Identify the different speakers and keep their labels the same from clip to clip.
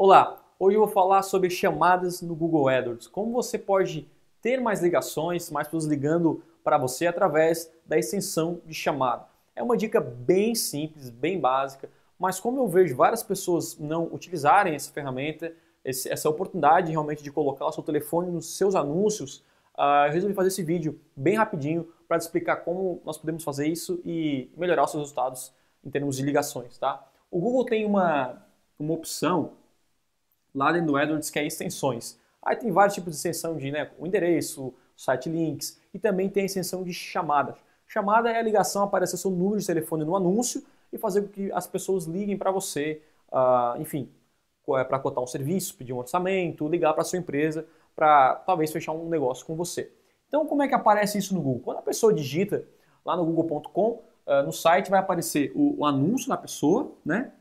Speaker 1: Olá, hoje eu vou falar sobre chamadas no Google AdWords. Como você pode ter mais ligações, mais pessoas ligando para você através da extensão de chamada. É uma dica bem simples, bem básica, mas como eu vejo várias pessoas não utilizarem essa ferramenta, essa oportunidade realmente de colocar o seu telefone nos seus anúncios, ah, eu resolvi fazer esse vídeo bem rapidinho para te explicar como nós podemos fazer isso e melhorar os seus resultados em termos de ligações, tá? O Google tem uma, uma opção lá dentro do AdWords, que é extensões. Aí tem vários tipos de extensão de né, o endereço, site links, e também tem a extensão de chamada. Chamada é a ligação, aparecer seu número de telefone no anúncio e fazer com que as pessoas liguem para você, uh, enfim, é, para cotar um serviço, pedir um orçamento, ligar para sua empresa, para talvez fechar um negócio com você. Então, como é que aparece isso no Google? Quando a pessoa digita lá no google.com, ah, no site vai aparecer o, anúncio da pessoa, né?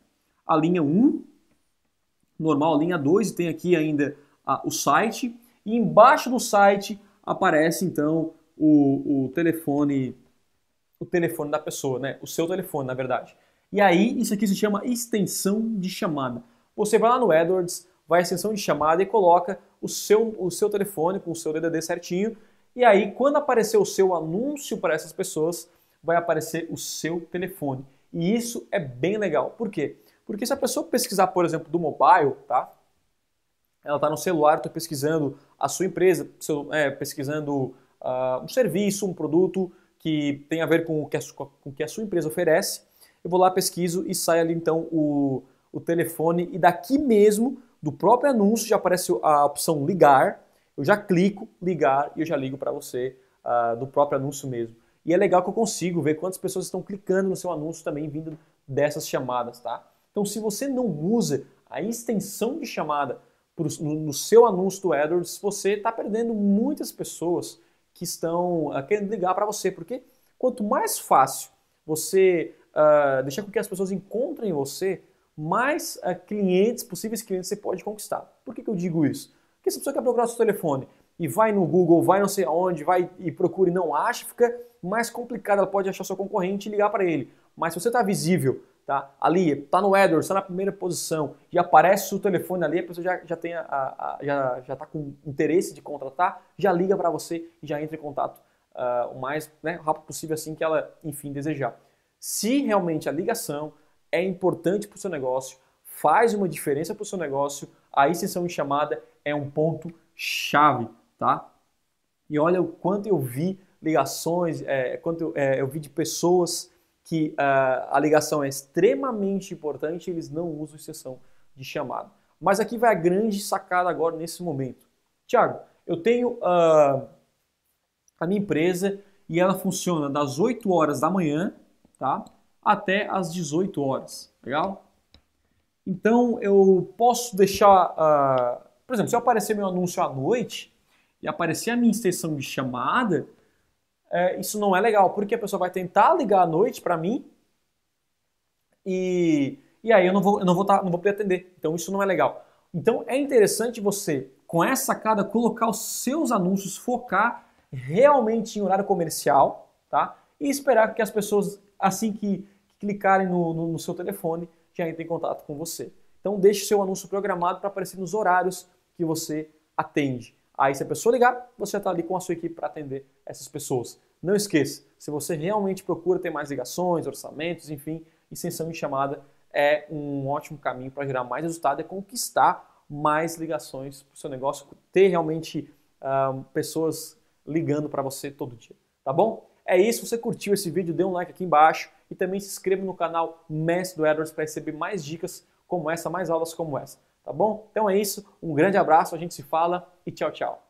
Speaker 1: A linha 1, normal, linha 2, tem aqui ainda a, o site. E embaixo do site aparece então o, o telefone o telefone da pessoa, né? O seu telefone, na verdade. E aí, isso aqui se chama extensão de chamada. Você vai lá no AdWords, vai à extensão de chamada e coloca o seu, o seu telefone com o seu DDD certinho. E aí, quando aparecer o seu anúncio para essas pessoas, vai aparecer o seu telefone. E isso é bem legal. Por quê? Porque se a pessoa pesquisar, por exemplo, do mobile, tá? Ela está no celular, estou tá pesquisando a sua empresa, seu, é, pesquisando uh, um serviço, um produto que tem a ver com o que a, com o que a sua empresa oferece. Eu vou lá, pesquiso e sai ali então o, o telefone e daqui mesmo do próprio anúncio já aparece a opção ligar. Eu já clico ligar e eu já ligo para você uh, do próprio anúncio mesmo. E é legal que eu consigo ver quantas pessoas estão clicando no seu anúncio também vindo dessas chamadas, tá? Então, se você não usa a extensão de chamada no seu anúncio do AdWords, você está perdendo muitas pessoas que estão ah, querendo ligar para você, porque quanto mais fácil você uh, deixar com que as pessoas encontrem você, mais uh, clientes, possíveis clientes você pode conquistar. Por que, que eu digo isso? Porque se a pessoa quer procurar seu telefone e vai no Google, vai não sei aonde, vai e procura e não acha, fica mais complicado, ela pode achar seu concorrente e ligar para ele. Mas se você está visível tá? Ali, tá no Edward está na primeira posição e aparece o telefone ali, a pessoa já, já tem a, a, já, já tá com interesse de contratar, já liga para você e já entra em contato uh, o mais né, rápido possível assim que ela, enfim, desejar. Se realmente a ligação é importante para o seu negócio, faz uma diferença para o seu negócio, a extensão de chamada é um ponto chave, tá? E olha o quanto eu vi ligações, é, quanto eu, é, eu vi de pessoas que uh, a ligação é extremamente importante, eles não usam exceção de chamada. Mas aqui vai a grande sacada agora nesse momento. Tiago, eu tenho uh, a minha empresa e ela funciona das 8 horas da manhã tá, até as 18 horas, legal? Então eu posso deixar, uh, por exemplo, se eu aparecer meu anúncio à noite e aparecer a minha extensão de chamada, é, isso não é legal, porque a pessoa vai tentar ligar à noite para mim e, e aí eu não vou, eu não vou, tá, não vou poder atender. Então isso não é legal. Então é interessante você, com essa sacada, colocar os seus anúncios, focar realmente em horário comercial, tá? E esperar que as pessoas, assim que clicarem no, no, no seu telefone, já entrem em contato com você. Então deixe seu anúncio programado para aparecer nos horários que você atende. Aí, se a pessoa ligar, você já está ali com a sua equipe para atender essas pessoas. Não esqueça, se você realmente procura ter mais ligações, orçamentos, enfim, extensão em chamada é um ótimo caminho para gerar mais resultado, é conquistar mais ligações para o seu negócio, ter realmente uh, pessoas ligando para você todo dia. Tá bom? É isso. Se você curtiu esse vídeo, dê um like aqui embaixo e também se inscreva no canal Mestre do AdWords para receber mais dicas como essa, mais aulas como essa. Tá bom? Então é isso. Um grande abraço, a gente se fala e tchau, tchau.